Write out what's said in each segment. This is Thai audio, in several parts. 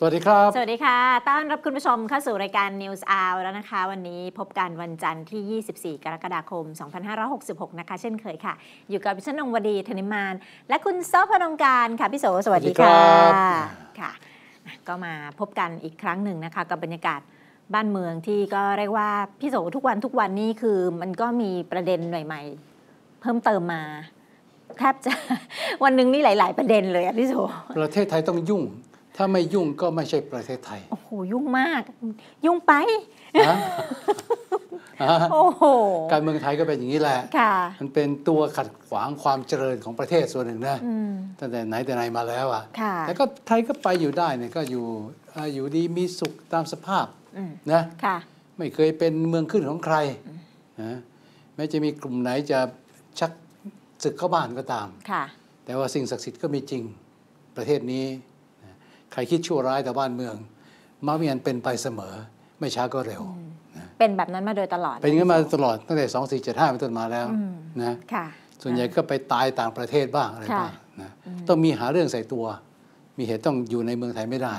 สวัสดีครับ สวัสดีค่ะ ต้อนรับคุณผู้ชมเข้าสู่รายการ News Hour แล้วนะคะวันนี้พบกันวันจันทร์ที่ 24 กรกฎาคม 2566 นะคะ เช่นเคยค่ะ อยู่กับพิชนงวดี ธนิมาน และคุณโซพนงการค่ะ พี่โสสวัสดีค่ะ ค่ะ ก็มาพบกันอีกครั้งหนึ่งนะคะ กับบรรยากาศบ้านเมืองที่ก็เรียกว่า พี่โสทุกวันทุกวันนี้คือมันก็มีประเด็นใหม่ๆเพิ่มเติมมาแทบจะวันหนึ่งนี่หลาย ๆประเด็นเลยอะพี่โสประเทศไทยต้องยุ่งถ้าไม่ยุ่งก็ไม่ใช่ประเทศไทย โอ้โหยุ่งมากยุ่งไปโอ้โหการเมืองไทยก็เป็นอย่างนี้แหละมันเป็นตัวขัดขวางความเจริญของประเทศส่วนหนึ่งนะ ตั้งแต่ไหนแต่ไหนมาแล้วอ่ะ แต่ก็ไทยก็ไปอยู่ได้เนี่ยก็อยู่อยู่ดีมีสุขตามสภาพนะไม่เคยเป็นเมืองขึ้นของใครนะแม้จะมีกลุ่มไหนจะชักศึกเข้าบ้านก็ตาม แต่ว่าสิ่งศักดิ์สิทธิ์ก็มีจริงประเทศนี้ใครคิดชั่วร้ายต่อบ้านเมืองมักมีอันเป็นไปเสมอไม่ช้าก็เร็ว เป็นแบบนั้นมาโดยตลอดเป็นงั้นมาตลอดตั้งแต่สองสี่เจ็ดห้าเป็นต้นมาแล้วนะส่วนใหญ่ก็ไปตายต่างประเทศบ้างอะไรบ้างนะต้องมีหาเรื่องใส่ตัว มีเหตุต้องอยู่ในเมืองไทยไม่ได้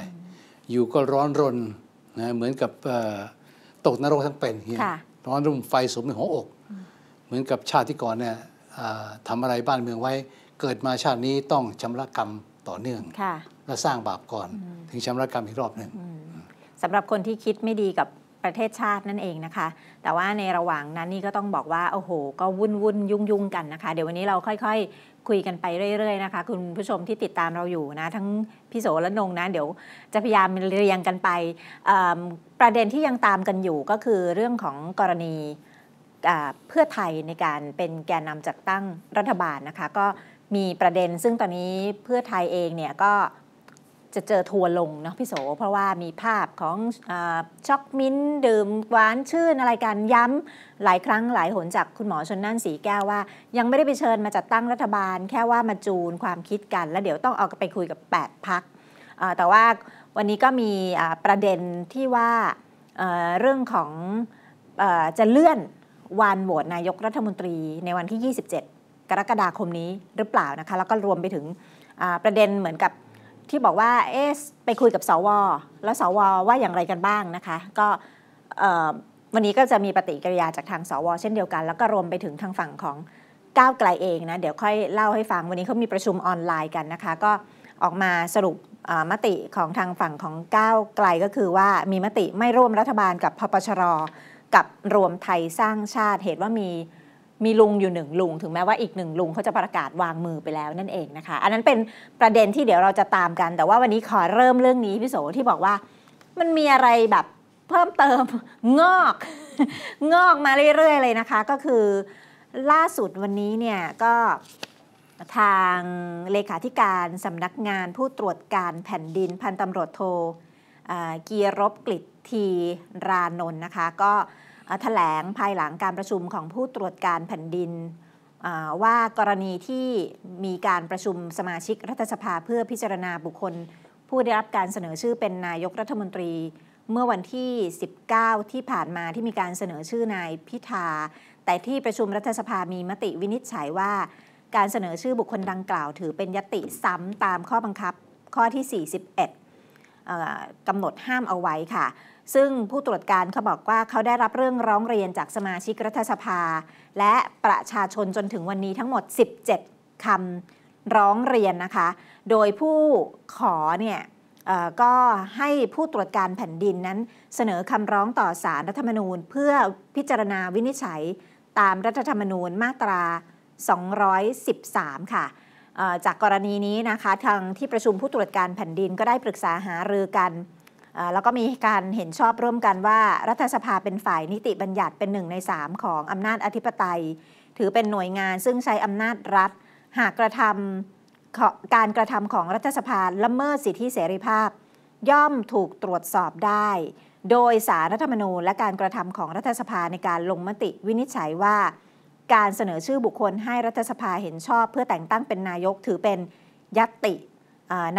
อยู่ก็ร้อนรนนะเหมือนกับตกนรกทั้งเป็นเียร้อนรุ่มไฟสมในหัวอก เหมือนกับชาติที่ก่อนเนี่ยทำอะไรบ้านเมืองไว้เกิดมาชาตินี้ต้องชำระกรรมต่อเนื่องและสร้างบาปก่อนถึงชำระกรรมอีกรอบหนึ่งสำหรับคนที่คิดไม่ดีกับประเทศชาตินั่นเองนะคะ แต่ว่าในระหว่างนั้นนี่ก็ต้องบอกว่าโอ้โห ก็วุ่นวุ่นยุ่งยุ่งกันนะคะ เดี๋ยววันนี้เราค่อย ๆคคุยกันไปเรื่อยๆนะคะคุณผู้ชมที่ติดตามเราอยู่นะ ทั้งพี่โสและนงนะ เดี๋ยวจะพยายามเรียงกันไป ประเด็นที่ยังตามกันอยู่ก็คือเรื่องของกรณีเพื่อไทยในการเป็นแกนนำจัดตั้งรัฐบาลนะคะ ก็มีประเด็นซึ่งตอนนี้เพื่อไทยเองเนี่ยก็จะเจอทัวลงเนาะพี่โส เพราะว่ามีภาพของอช็อกมิ้นดื่มหวานชื่นอะไรกันย้ำหลายครั้งหลายหนจากคุณหมอชนนั่นสีแก้วว่า ยังไม่ได้ไปเชิญมาจัดตั้งรัฐบาลแค่ว่ามาจูนความคิดกัน แล้วเดี๋ยวต้องเอาไปคุยกับ 8 พัก แต่ว่าวันนี้ก็มีประเด็นที่ว่าเรื่องของจะเลื่อนวันโหวตนายกรัฐมนตรีในวันที่ 27 กรกฎาคมนี้หรือเปล่านะคะแล้วก็รวมไปถึงประเด็นเหมือนกับที่บอกว่า เอ๊ไปคุยกับสว แล้วสว ว่าอย่างไรกันบ้างนะคะ ก็วันนี้ก็จะมีปฏิกิริยาจากทางสวเช่นเดียวกัน แล้วก็รวมไปถึงทางฝั่งของก้าวไกลเองนะ เดี๋ยวค่อยเล่าให้ฟัง วันนี้เขามีประชุมออนไลน์กันนะคะ ก็ออกมาสรุปมติของทางฝั่งของก้าวไกลก็คือว่ามีมติไม่ร่วมรัฐบาลกับพปชร กับรวมไทยสร้างชาติ เหตุว่ามีมีลุงอยู่หนึ่งลุงถึงแม้ว่าอีกหนึ่งลุงเขาจะประกาศวางมือไปแล้วนั่นเองนะคะ อันนั้นเป็นประเด็นที่เดี๋ยวเราจะตามกัน แต่ว่าวันนี้ขอเริ่มเรื่องนี้พี่โสที่บอกว่ามันมีอะไรแบบเพิ่มเติมงอกงอกมาเรื่อยๆเลยนะคะ ก็คือล่าสุดวันนี้เนี่ย ก็ทางเลขาธิการสำนักงานผู้ตรวจการแผ่นดินพันตำรวจโทกีรบกลิตทีรานนท์นะคะก็ถแถลงภายหลังการประชุมของผู้ตรวจการแผ่นดินว่ากรณีที่มีการประชุมสมาชิกรัฐสภาเพื่อพิจารณาบุคคล ผู้ได้รับการเสนอชื่อเป็นนายกรัฐมนตรี เมื่อวันที่ 19 ที่ผ่านมาที่มีการเสนอชื่อนายพิธา แต่ที่ประชุมรัฐสภามีมติวินิจฉัยว่าการเสนอชื่อบุคคลดังกล่าวถือเป็นยติซ้ำตามข้อบังคับ ข้อที่ 41กำหนดห้ามเอาไว้ค่ะซึ่งผู้ตรวจการเขาบอกว่าเขาได้รับเรื่องร้องเรียนจากสมาชิกรัฐสภา และประชาชนจนถึงวันนี้ทั้งหมด 17 คำร้องเรียนนะคะ โดยผู้ขอเนี่ยก็ให้ผู้ตรวจการแผ่นดินนั้นเสนอคำร้องต่อสารรัฐธรรมนูญเพื่อพิจารณาวินิจฉัยตามรัฐธรรมนูญมาตรา 213 ค่ะ จากกรณีนี้นะคะ ทางที่ประชุมผู้ตรวจการแผ่นดินก็ได้ปรึกษาหารือกันแล้วก็มีการเห็นชอบร่วมกันว่ารัฐสภาเป็นฝ่ายนิติบัญญัติเป็นหนึ่งในสามของอำนาจอธิปไตย ถือเป็นหน่วยงานซึ่งใช้อำนาจรัฐ หากกระทำการกระทำของรัฐสภาละเมิดสิทธิเสรีภาพ ย่อมถูกตรวจสอบได้ โดยสารรัฐธรรมนูญ และการกระทำของรัฐสภาในการลงมติวินิจฉัยว่าการเสนอชื่อบุคคลให้รัฐสภาเห็นชอบ เพื่อแต่งตั้งเป็นนายกถือเป็นยัตติ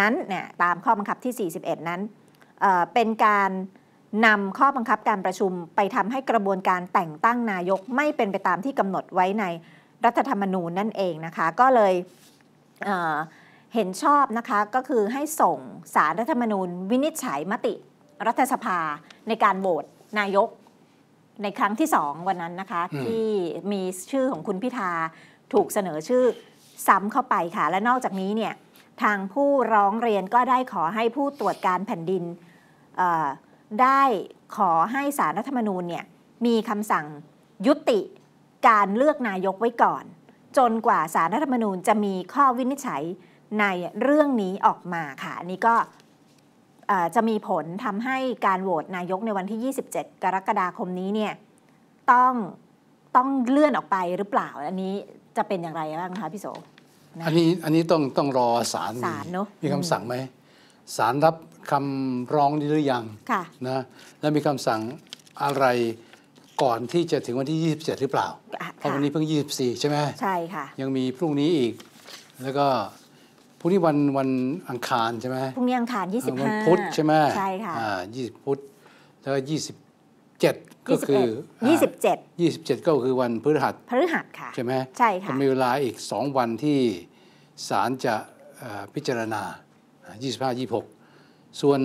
นั้นเนี่ยตามข้อบังคับที่ 41 นั้นเป็นการนำข้อบังคับการประชุมไปทำให้กระบวนการแต่งตั้งนายกไม่เป็นไปตามที่กำหนดไว้ในรัฐธรรมนูญนั่นเองนะคะ ก็เลยเเห็นชอบนะคะ ก็คือให้ส่งสารรัฐธรรมนูญ วินิจฉัยมติ รัฐสภา ในการโหวตนายกในครั้งที่สองวันนั้นนะคะ ที่มีชื่อของคุณพิธาถูกเสนอชื่อซ้ำเข้าไปค่ะ และนอกจากนี้เนี่ยทางผู้ร้องเรียนก็ได้ขอให้ผู้ตรวจการแผ่นดินได้ขอให้สารรัฐธรรมนูญเนี่ยมีคำสั่งยุติการเลือกนายกไว้ก่อน จนกว่าสารรัฐธรรมนูญจะมีข้อวินิจฉัยในเรื่องนี้ออกมาค่ะอันนี้ก็จะมีผลทำให้การโหวตนายกในวันที่ 27 กรกฎาคมนี้เนี่ยต้องต้องเลื่อนออกไปหรือเปล่าอันนี้จะเป็นอย่างไรบ้างคะพี่โสอันนี้อันนี้ต้องต้องรอสาะมีคำสั่งไหม สารรับคำร้องนี้หรือยังะนะ และมีคำสั่งอะไรก่อนที่จะถึงวันที่ 27 หรือเปล่าเพราะวันนี้เพิ่ง24ใช่ไหมใช่ค่ะ ยังมีพรุ่งนี้อีก แล้วก็พรุ่งนี้วันวันอังคารใช่ไหมพรุ่งนี้ อังคาร 25วันพุธใช่ไหมใช่ค่ะ อ่า20พุธ แล้วจ็27 ก็คือ 27 27 ก็คือวันพฤหัสพฤหัสค่ะ ใช่ไหมใช่ค่ะมีเวลาอีก 2 วันที่ศาลจะพิจารณา25 26ส่วน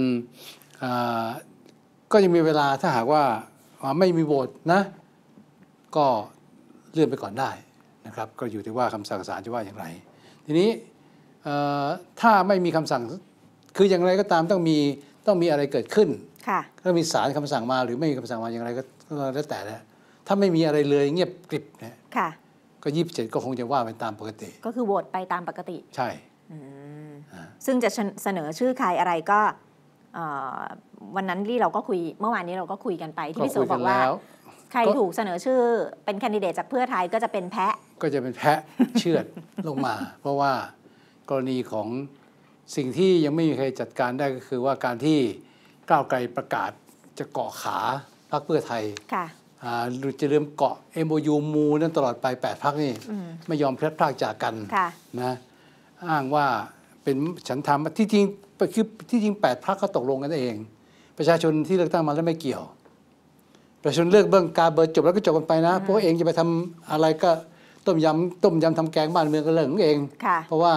ก็ยังมีเวลาถ้าหากว่าไม่มีโหวตนะ ก็เลื่อนไปก่อนได้นะครับ ก็อยู่ที่ว่าคำสั่งศาลจะว่าอย่างไร ทีนี้ถ้าไม่มีคำสั่งคืออย่างไรก็ตามต้องมีต้องมีอะไรเกิดขึ้นก็มีศาลคำสั่งมา หรือไม่มีคำสั่งมาอย่างไรก็แล้วแต่แล้วถ้าไม่มีอะไรเลยเงียบกริบเนี่ยก็ยี่สิบเจ็ดก็คงจะว่าไปตามปกติ ก็คือโหวตไปตามปกติ ใช่ซึ่งจะเสนอชื่อใครอะไรก็วันนั้นที่เราก็คุยเมื่อวานนี้เราก็คุยกันไปที่พี่สุบอกว่าใครถูกเสนอชื่อเป็นแคนดิเดตจากเพื่อไทยก็จะเป็นแพะก็จะเป็นแพะเชื่อดลงมา เพราะว่ากรณีของสิ่งที่ยังไม่มีใครจัดการได้ก็คือว่าการที่ก้าวไกลประกาศจะเกาะขาพรรคเพื่อไทยค่ะจะเริ่มเกาะ MOU มูนั่นตลอดไป8พักนี่ไม่ยอมพลัดพรากจากกันนะอ้างว่าเป็นฉันทามที่จริงคือที่จริงแปดพักก็ตกลงกันเอง ประชาชนที่เลือกตั้งมาแล้วไม่เกี่ยว ประชาชนเลือกเบื้องกาเบอร์จบแล้วก็จบกันไปนะพวกเองจะไปทำอะไรก็ต้มยำต้มยำทำแกงบ้านเมืองก็เรื่องเอง เพราะว่า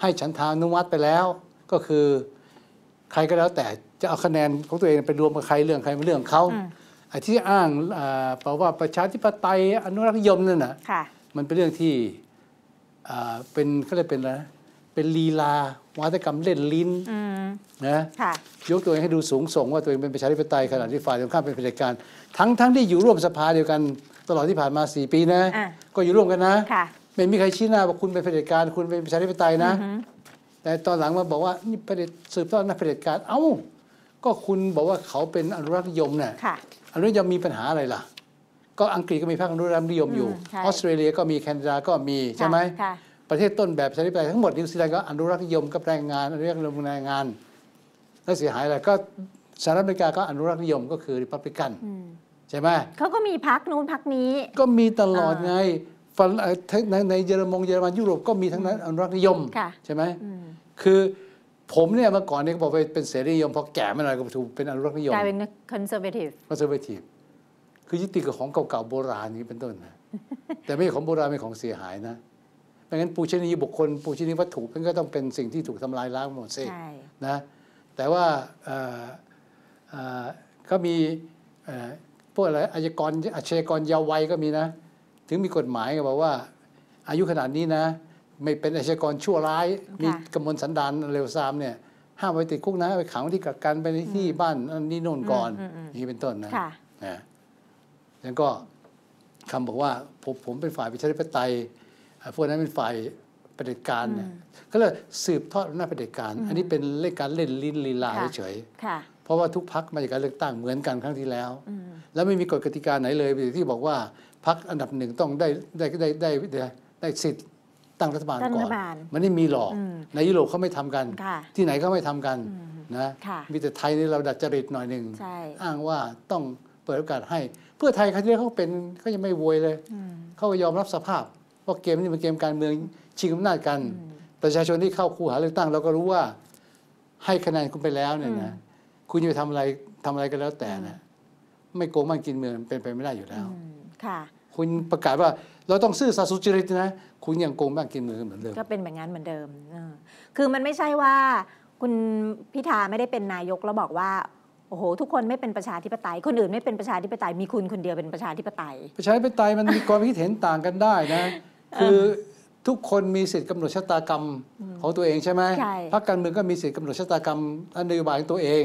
ให้ฉันทานุมัติไปแล้ว ก็คือใครก็แล้วแต่จะเอาคะแนนของตัวเองไปรวมกับใครเรื่องใครเป็นเรื่องเขาไอ้ที่อ้างเพราะว่าประชาธิปไตยอนุรักษนิยมนั่นน่ะมันเป็นเรื่องที่เป็นก็เลยเป็นอะไรเป็นลีลาวาทกรรมเล่นลิ้นนะยกตัวเองให้ดูสูงส่ง ว่าตัวเองเป็นประชาธิปไตยขนาดที่ฝ่ายตรงข้ามเป็นเผด็จการทั้งทที่อยู่ร่วมสภาเดียวกันตลอดที่ผ่านมา 4 ปีนะ ก็อยู่ร่วมกันนะไม่มีใครชี้หน้าว่าคุณเป็นเผด็จการ คุณเป็นประชาธิปไตยนะแต่ตอนหลังมาบอกว่านี่เผด็จสืบทอดนะเผด็จการเอ้า ก็คุณบอกว่าเขาเป็นอนุรักษ์นิยมเน่ะอนุรักษ์นิยมมีปัญหาอะไรล่ะ ก็อังกฤษก็มีพรรคอนุรักษ์นิยมอยู่ออสเตรเลียก็มีแคนาดาก็มีใช่ไหมประเทศต้นแบบชาติปไปยทั้งหมดนิวซีแลนด์ก็อนุรักษ์นิยมกับแรงงานเรียกเรื่องแรงงานแล้วเสียหายอะไรก็สหรัฐอเมริกาก็อนุรักษ์นิยมก็คือริพับลิกันใช่ไหมเขาก็มีพักนู้นพักนี้ ก็มีตลอดไงในเยอรมงเยอรมันยุโรป ก็มีทั้งนั้นอนุรักษ์นิยมใช่ไหมคือผมเนี่ยเมื่อก่อนเนี่ยก็บอกไปเป็นเสรีนิยมพอแก่มาหน่อยก็ถูกเป็นอนุรักษ์นิยมกลายเป็นคอนเซอร์เวทีฟคอนเซอร์เวทีฟคือยึดติดกับของเก่าๆโบราณนี้เป็นต้นนะแต่ไม่ของโบราณเป็นของเสียหายนะดังนั้นปูชนียบุคคลปูชนียวัตถุมันก็ต้องเป็นสิ่งที่ถูกทำลายล้างหมดสินะแต่ว่าเขามีพวกอะไรอายกรอาชญากรยาววัยก็มีนะ ถึงมีกฎหมายก็บอกว่าอายุขนาดนี้นะ ไม่เป็นอาชญากรชั่วร้าย มีกำมลสันดานเร็วซามเนี่ยห้ามไปติดคุกนะไปขังที่กักกันไปที่บ้านนี่โน่นก่อนนี่เป็นต้นนะนะแล้วก็คำบอกว่าผมผมเป็นฝ่ายประชาธิปไตยพวกนั้นเป็นฝ่ายปฏิการเนี่ย ก็เลยสืบทอดอำนาจปฏิการ อันนี้เป็นเล่นการเล่นลิ้นลีลาเฉยเพราะว่าทุกพักมาจากการเลือกตั้งเหมือนกันครั้งที่แล้ว แล้วไม่มีกฎกติกาไหนเลยที่บอกว่า พักอันดับหนึ่งต้องได้ ได้ได้ได้ได้สิทธิ์ตั้งรัฐบาลก่อน มันไม่มีหรอก ในยุโรปเขาไม่ทำกัน ที่ไหนก็ไม่ทำกันนะ มีแต่ไทยในเราดัดจริตหน่อยหนึ่ง อ้างว่าต้องเปิดโอกาสให้ เพื่อไทยครั้งียก้เขาเป็นก็ยังไม่โวยเลย เขายอมรับสภาพเพราะเกมนี้เป็นเกมการเมืองชิงอำนาจกัน ประชาชนที่เข้าคูหาเลือกตั้งเราก็รู้ว่าให้คะแนนคุณไปแล้วเนี่ยนะคุณจะทำอะไรทำอะไรก็แล้วแต่นะไม่โกงมันกินเมืองเป็นไปไม่ได้อยู่แล้วค่ะคุณประกาศว่าเราต้องซื่อสัตย์สุจริตนะคุณยังโกงบ้างกินเมืองเหมือนเดิมก็เป็นแบบนั้นเหมือนเดิมคือมันไม่ใช่ว่า คุณพิธาไม่ได้เป็นนายก แล้วบอกว่าโอ้โห ทุกคนไม่เป็นประชาธิปไตย คนอื่นไม่เป็นประชาธิปไตยมีคุณคนเดียวเป็นประชาธิปไตย ประชาธิปไตยมันมีความคิดเห็นต่างกันได้นะคือทุกคนมีสิทธิ์กำหนดชะตากรรม ของตัวเองใช่ไหมพรรคการเมืองก็มีสิทธิ์กำหนดชะตากรรมนโยบายของตัวเอง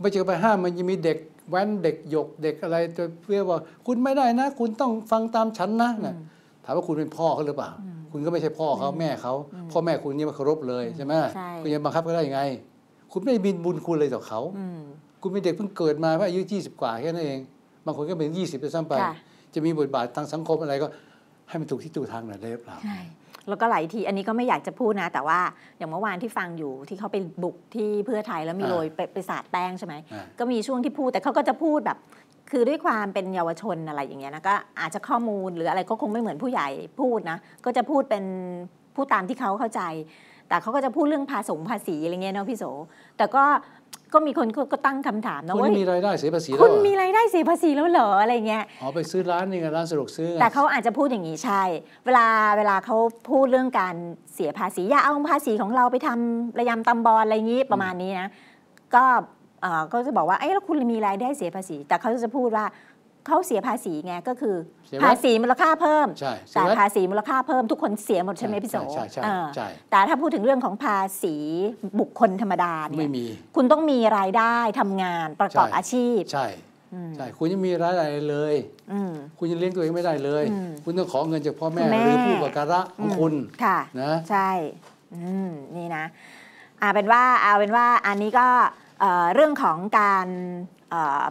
ไม่เจอไปห้ามมันยังมีเด็กแว้นเด็กหยกเด็กอะไรจะเรียกว่าคุณไม่ได้นะ คุณต้องฟังตามฉันนะนะถามว่าคุณเป็นพ่อเขาหรือเปล่าคุณก็ไม่ใช่พ่อเขาแม่เขา พ่อแม่คุณนี่มาเคารพเลยใช่ไหมคุณจะบังคับเขาได้ยังไง คุณไม่ได้บินบุญคุณเลยต่อเขาคุณเป็นเด็กเพิ่งเกิดมาว่าอายุยี่สิบกว่าแค่นั้นเองบางคนก็เป็นยี่สิบไปซ้ำไปจะมีบทบาททางสังคมอะไรก็ให้มันถูกที่ถูกทางหน่อยได้หรือเปล่าใช่แล้วก็หลายที อันนี้ก็ไม่อยากจะพูดนะ แต่ว่าอย่างเมื่อวานที่ฟังอยู่ที่เขาไปบุกที่เพื่อไทยแล้วมีโรยไปไปสาดแป้งใช่ไหมก็มีช่วงที่พูดแต่เขาก็จะพูดแบบคือด้วยความเป็นเยาวชนอะไรอย่างเงี้ยนะก็อาจจะข้อมูลหรืออะไรก็คงไม่เหมือนผู้ใหญ่พูดนะ ก็จะพูดเป็นพูดตามที่เขาเข้าใจ แต่เขาก็จะพูดเรื่องภาษงภาษีอะไรเงี้ยเนาะพี่โสแต่ก็ก็มีคนก็ตั้งคำถามนะว่าคุณมีรายได้เสียภาษีแล้วคุณมีรายได้เสียภาษีแล้วเหรออะไรเงี้ยอ๋อไปซื้อร้านนี่ไงร้านสะดวกซื้อแต่เขาอาจจะพูดอย่างนี้ ใช่ เวลาเวลาเขาพูดเรื่องการเสียภาษีอย่าเอาภาษีของเราไปทำระยำตำบอลอะไรงี้ประมาณนี้นะก็ก็จะบอกว่าเอ้แล้วคุณมีรายได้เสียภาษี แต่เขาจะพูดว่าเขาเสียภาษีไงก็คือ ภาษีมูลค่าเพิ่มแต่ภาษีมูลค่าเพิ่มทุกคนเสียหมดใช่ไหมพี่โสแต่ถ้าพูดถึงเรื่องของภาษีบุคคลธรรมดาเนี่ยไม่มีคุณต้องมีรายได้ทำงานประกอบอาชีพใช่ใช่คุณยังมีรายได้เลยคุณยังเลี้ยงตัวเองไม่ได้เลย คุณต้องขอเงินจากพ่อแม่หรือผู้ประการะของคุณค่ะนะใช่นี่นะอาเป็นว่าเอาเป็นว่า อันนี้ก็เรื่องของการ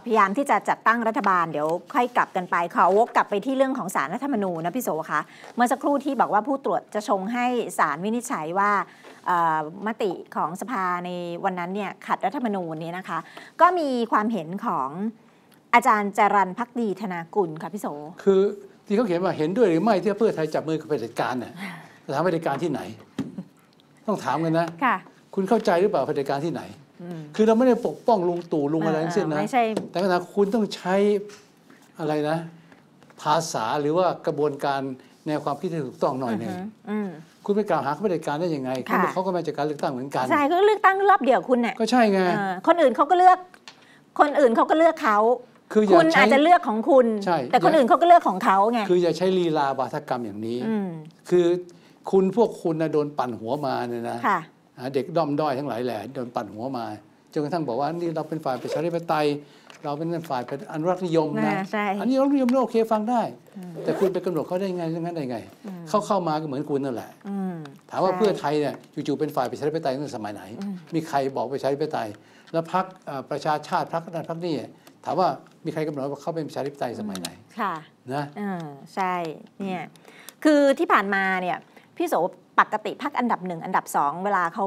พยายามที่จะจัดตั้งรัฐบาลเดี๋ยวค่อยกลับกันไปขอวกกลับไปที่เรื่องของสารรัฐธรรมนูญนะ พี่โสคะเมื่อสักครู่ที่บอกว่าผู้ตรวจจะชงให้สารวินิจฉัยว่ามติของสภาในวันนั้นเนี่ย ขัดรัฐธรรมนูญนี้นะคะ ก็มีความเห็นของอาจารย์จรันพักดีธนากุลค่ะ พี่โสคือที่เขาเขียนว่าเห็นด้วยหรือไม่ที่เพื่อไทยจับมือกับเผด็จการเนี่ยะทำเผด็จการที่ไหน ต้องถามกันนะคุณเข้าใจหรือเปล่าเผด็จการที่ไหนคือเราไม่ได้ปกป้องลุงตู่ลุงอะไรทั้งสิ้นนะแต่ขณะคุณต้องใช้อะไรนะ ภาษาหรือว่ากระบวนการแนวความคิดที่ถูกต้องหน่อยหนึ่งคุณไปกล่าวหาเขาไม่ได้การได้ยังไงเขาก็มาจากการเลือกตั้งเหมือนกันใช่ก็เลือกตั้งรอบเดียวคุณเนี่ยก็ใช่ไงคนอื่นเขาก็เลือก คนอื่นเขาก็เลือกเขาคคุณอาจจะเลือกของคุณแต่คนอื่นเขาก็เลือกของเขาไงคืออย่าใช้ลีลาบาทกรรมอย่างนี้คือคุณพวกคุณนะโดนปั่นหัวมาเนี่ยนะเด็กด้อม ด้อยทั้งหลายแหละโดนปั่นหัวมาจนกระทั่งบอกว่านี่เราเป็นฝ่ายประชาธิปไตย เราเป็นฝ่ายอนุรักษนิยมนะอันนี้อนุรักษนิยมโอเคฟังได้ แต่คุณไปกำหนดเขาได้ไงงั้นได้ไงเขาเข้ามาก็เหมือนคุณนั่นแหละถามว่าเพื่อไทยเนี่ยจู่ๆเป็นฝ่ายประชาธิปไตยตั้งแต่สมัยไหน มีใครบอกประชาธิปไตยแล้วพักประชาชาติพักนั้นพักนี้ถามว่ามีใครกำหนดว่าเขาเป็นประชาธิปไตยสมัยไหนค่ะนะใช่เนี่ยคือที่ผ่านมาเนี่ยพี่โสปกติพักอันดับหนึ่งอันดับสองเวลาเขา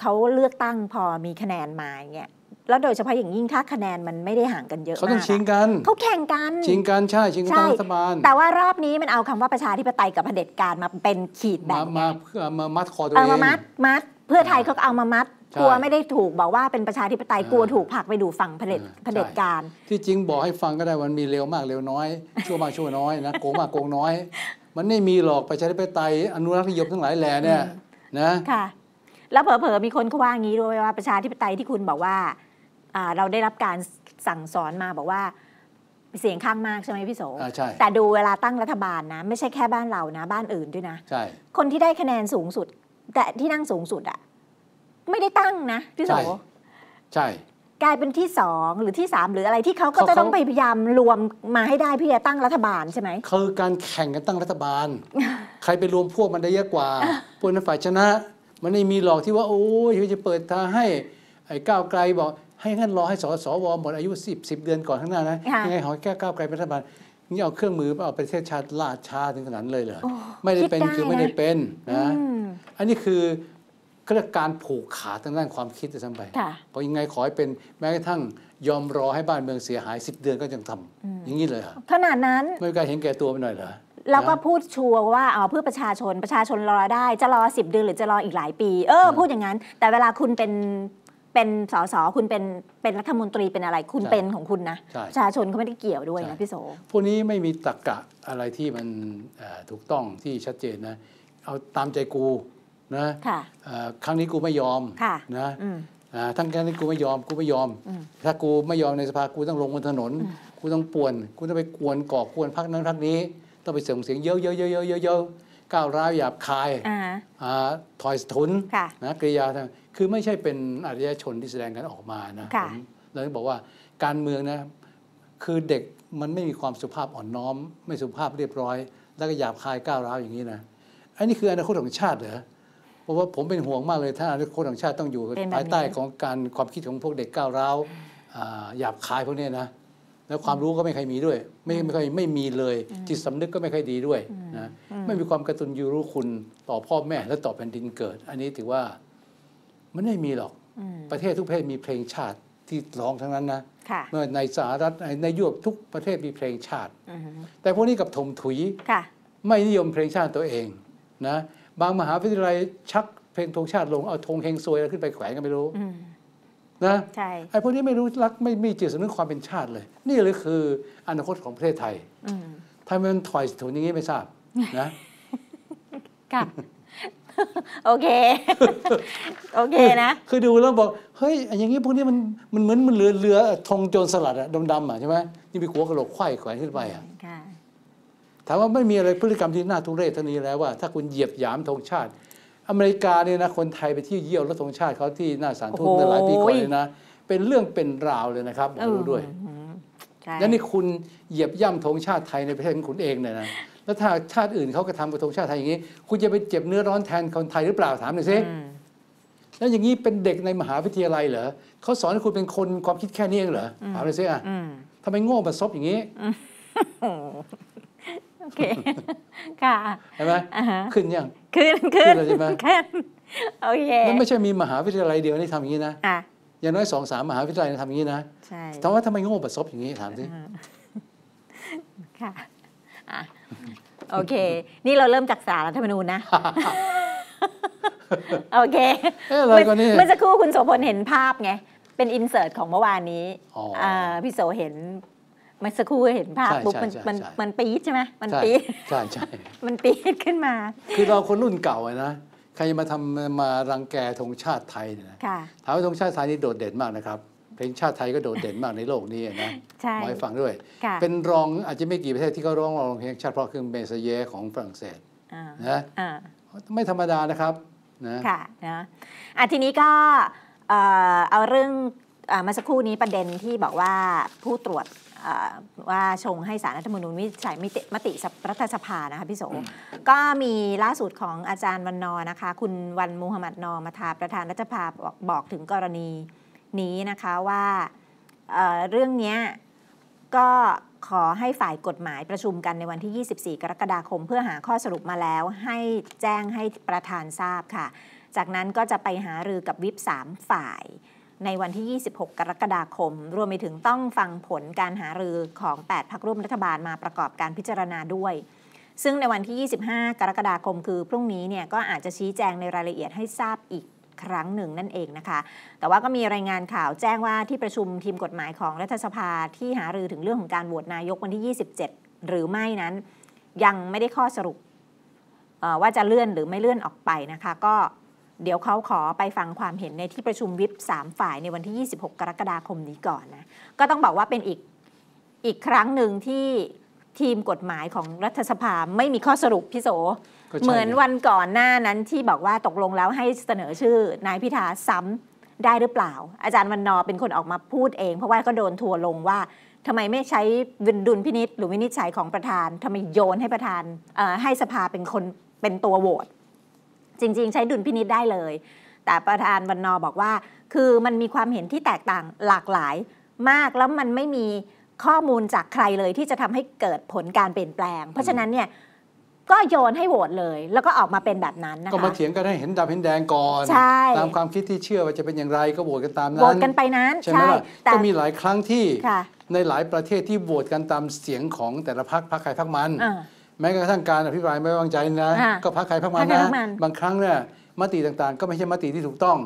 เขาเลือกตั้งพอมีคะแนนมาเงี้ยแล้วโดยเฉพาะอย่างยิ่งถ้าคะแนนมันไม่ได้ห่างกันเยอะเขาต้องชิงกันเขาแข่งกัน ชิงกันใช่ชิงกันรัฐบาลแต่ว่ารอบนี้มันเอาคำว่าประชาธิปไตยกับเผด็จการมาเป็นขีดแบ่งมาเมามัดคอตัวเองเมามัดมัด เพื่อไทยเขาเอามามัด กลัวไม่ได้ถูกบอกว่าเป็นประชาธิปไตยกลัวถูกผักไปดูฝั่งเผด็จเผด็จการที่จริงบอกให้ฟังก็ได้มันมีเร็วมากเร็วน้อยชั่วมากชั่วน้อยนะโกงมากโกงน้อยมันไม่มีหรอกประชาธิปไตยอนุรักษนิยมทั้งหลายแหล่เนี่ย นะค่ะ แล้วเผลอๆมีคนเขาว่างี้ด้วยว่าประชาธิปไตยที่คุณบอกว่าเราได้รับการสั่งสอนมาบอกว่าเสียงข้างมากใช่ไหมพี่โสแต่ดูเวลาตั้งรัฐบาลนะ ไม่ใช่แค่บ้านเรานะ บ้านอื่นด้วยนะใช่คนที่ได้คะแนนสูงสุด แต่ที่นั่งสูงสุดอะไม่ได้ตั้งนะพี่โสใช่กลายเป็นที่สองหรือที่สามหรืออะไรที่เขาก็จะต้องพยายามรวมมาให้ได้เพื่อตั้งรัฐบาลใช่ไหมคือการแข่งกันตั้งรัฐบาล ใครไปรวมพวกมันได้เยอะกว่าพวกนั้นฝ่ายชนะมันไม่มีหลอกที่ว่าโอ้ยจะเปิดทางให้ไอ้ก้าวไกลบอกให้งั้นรอให้สสวหมดอายุ 10 10 เดือนก่อนข้างหน้านะยังไงขอแก้ก้าวไกลเป็นรัฐบาล นี่เอาเครื่องมือเอาประเทศชาติลาดชาถึงขนาดเลยเหรอไม่ได้เป็นคือไม่ได้เป็นนะอันนี้คือเรียกการผูกขาดทางด้านความคิดจะทำไปเพราะยังไงขอให้เป็นแม้กระทั่งยอมรอให้บ้านเมืองเสียหาย 10 เดือนก็ยังทำ อย่างนี้เลยขนาดนั้น ไม่กล้าเห็นแก่ตัวไปหน่อยเหรอ แล้วก็พูดชัวร์ว่าเอาเพื่อประชาชน ประชาชนรอได้จะรอ 10 เดือน หรือจะรออีกหลายปี เออพูดอย่างนั้น แต่เวลาคุณเป็นเป็นสสคุณเป็นเป็นรัฐมนตรีเป็นอะไรคุณเป็นของคุณนะประชาชนเขาไม่ได้เกี่ยวด้วยนะพี่โสพวกนี้ไม่มีตรรกะอะไรที่มันถูกต้องที่ชัดเจนนะเอาตามใจกูนะครั้งนี้กูไม่ยอมนะทั้งครั้งนี้กูไม่ยอม กูไม่ยอม ถ้ากูไม่ยอมในสภากูต้องลงบนถนนกูต้องป่วนกูต้องไปกวนก่อกวนพักนั้นพักนี้ ต้องไปเส่งเสียงเยอะเยอะเยอะเยอะเยอะก้าวร้าวหยาบคายถอยทุนนะกริยาคือไม่ใช่เป็นอารยชนที่แสดงกันออกมานะผมเลยบอกว่าการเมืองนะคือเด็กมันไม่มีความสุภาพอ่อนน้อม ไม่สุภาพเรียบร้อย แล้วก็หยาบคายก้าวร้าวอย่างนี้นะอันนี้คืออนาคตของชาติเหรอเพราะว่าผมเป็นห่วงมากเลยถ้าอนาคตของชาติต้องอยู่ภายใต้ของการความคิดของพวกเด็กก้าวร้าวหยาบคายพวกนี้นะ แล้วความรู้ก็ไม่เคยมีด้วย ไม่ไม่เคยไม่มีเลย จิตสำนึกก็ไม่เคยดีด้วยนะไม่มีความกระตุนยูรู้คุณต่อพ่อแม่และต่อแผ่นดินเกิด อันนี้ถือว่ามันไม่มีหรอกประเทศทุกประเทศมีเพลงชาติที่ร้องทั้งนั้นนะเมื่อในสหรัฐในยุโรปทุกประเทศมีเพลงชาติแต่พวกนี้กับถมถุยไม่นิยมเพลงชาติตัวเองนะบางมหาวิทยาลัยชักเพลงธงชาติลงเอาธงเฮงซวยอะไรขึ้นไปแขวนกันไม่รู้นะไอ้พวกนี้ไม่รู้รักไม่มีจิตสำนึกความเป็นชาติเลย นี่เลยคืออนาคตของประเทศไทยทำไมมันถอยถุนอย่างนี้ไม่ทราบนะค่ะโอเคโอเคนะคือดูแล้วบอกเฮ้ยอย่างนี้พวกนี้มันมันเหมือนมันเรือเรือธงโจรสลัดอะดำๆอะใช่ไหมนี่มีหัวกระโหลกไข่แขวนขึ้นไปอะามว่าไม่มีอะไรพฤติกรรมที่น่าทุเรศเท่านี้แล้วว่าถ้าคุณเหยียบหยามธงชาติ อเมริกาเนี่ยนะคนไทยไปที่เยี่ยวแล้วธงชาติเขาที่หน้าสารทูตเมื่อหลายปีก่อนเลยนะเป็นเรื่องเป็นราวเลยนะครับผมรู้ด้วยแล้วนี่คุณเหยียบย่ำธงชาติไทยในประเทศของคุณเองเนี่ยนะแล้วถ้าชาติอื่นเขากระทำกับธงชาติไทยอย่างนี้ คุณจะไปเจ็บเนื้อร้อนแทนคนไทยหรือเปล่าถามหน่อยสิแล้วอย่างนี้เป็นเด็กในมหาวิทยาลัยเหรอเขาสอนให้คุณเป็นคนความคิดแค่นี้เองเหรอถามหน่อยสิอ่ะทำไมโง่มาซบอย่างนี้โอเค ค่ะใช่ไหมขึ้นยัง ขึ้นขึ้นใช่ไหมขึ้นโอเคแั้นไม่ใช่มีมหาวิทยาลัยเดียวที่ทำอย่างนี้นะอย่างน้อยสองสามมหาวิทยาลัยทำอย่างนี้นะ ใช่แต่ว่าทำไมโง่บระซบอย่างนี้ถามสิค่ะ โอเค นี่เราเริ่มจากสารรัฐธรรมนูญนะ โอเคเมื่อสักครู่คุณโสพลเห็นภาพไง เป็นอินเสิร์ตของเมื่อวานนี้พี่โสเห็นม่อสักครู่เห็นภาพบุกมันมันมันปี๊ดใช่ไหมมันปี๊ดใช่ใช่มันปี๊ดขึ้นมา คือเราคนรุ่นเก่าอะนะ ใครจะมาทำมารังแกธงชาติไทยเนี่ยนะถามว่าธงชาติไทยนี่โดดเด่นมากนะครับ เพลงชาติไทยก็โดดเด่นมากในโลกนี้นะมา้ฟังด้วย เป็นรองอาจจะไม่กี่ประเทศที่เขาร้องรอง เพลงชาติเพราะคือเบสเยของฝรั่งเศสนะไม่ธรรมดานะครับ นะค่ะนะอ่ะทีนี้ก็เอาเรื่องเมื่อสักครู่นี้ประเด็นที่บอกว่าผู้ตรวจว่าชงให้สารรัฐมนูญวิจัยมิติรัฐสภานะคะพี่โส ก็มีล่าสุดของอาจารย์วันนอนะคะคุณวันมูฮัมหมัดนอมาทาประธานรัฐสภาบอกบอกถึงกรณีนี้นะคะว่าเรื่องนี้ก็ขอให้ฝ่ายกฎหมายประชุมกันในวันที่ 24 กรกฎาคมเพื่อหาข้อสรุปมาแล้วให้แจ้งให้ประธานทราบค่ะ จากนั้นก็จะไปหารือกับวิบสามฝ่ายในวันที่ 26 กรกฎาคม รวมไปถึงต้องฟังผลการหารือของ 8 พักร่วมรัฐบาลมาประกอบการพิจารณาด้วย ซึ่งในวันที่ 25 กรกฎาคม คือพรุ่งนี้เนี่ยก็อาจจะชี้แจงในรายละเอียดให้ทราบอีกครั้งหนึ่งนั่นเองนะคะ แต่ว่าก็มีรายงานข่าวแจ้งว่าที่ประชุมทีมกฎหมายของรัฐสภาที่หารือถึงเรื่องของการโหวตนายกวันที่ 27 หรือไม่นั้นยังไม่ได้ข้อสรุปว่าจะเลื่อนหรือไม่เลื่อนออกไปนะคะ ก็เดี๋ยวเขาขอไปฟังความเห็นในที่ประชุมวิป3ฝ่ายในวันที่ 26 กรกฎาคมนี้ก่อนนะ ก็ต้องบอกว่าเป็นอีกอีกครั้งหนึ่งที่ทีมกฎหมายของรัฐสภาไม่มีข้อสรุปพี่โสเหมือนวันก่อนหน้านั้นที่บอกว่าตกลงแล้วให้เสนอชื่อนายพิธาซ้ำได้หรือเปล่า อาจารย์วันนอเป็นคนออกมาพูดเองเพราะว่าก็โดนทัวลงว่า ทำไมไม่ใช้วินดุลพินิษหรือวินิจฉัยของประธานทำไมโยนให้ประธานให้สภาเป็นคนเป็นตัวโหวตจริง ๆ ใช้ดุลพินิษได้เลย แต่ประธานวันนอ บอกว่าคือมันมีความเห็นที่แตกต่างหลากหลายมากแล้วมันไม่มีข้อมูลจากใครเลยที่จะทำให้เกิดผลการเปลี่ยนแปลง เพราะฉะนั้นเนี่ยก็โยนให้โหวตเลยแล้วก็ออกมาเป็นแบบนั้นนะคะก็มาเถียงกันให้เห็นดำเห็นแดงก่อน ตามความคิดที่เชื่อว่าจะเป็นอย่างไรก็โหวตกันตามนั้นโหวตกันไปนั้นใช่ไหมก็มีหลายครั้งที่ ในหลายประเทศที่โหวตกันตามเสียงของแต่ละพรรคพรรคใครพรรคมันแม้กระทั่งการอภิปรายไม่วางใจนะ ก็พักใครพักมันนะ บางครั้งเนี่ย มติต่างๆ ก็ไม่ใช่มติที่ถูกต้อง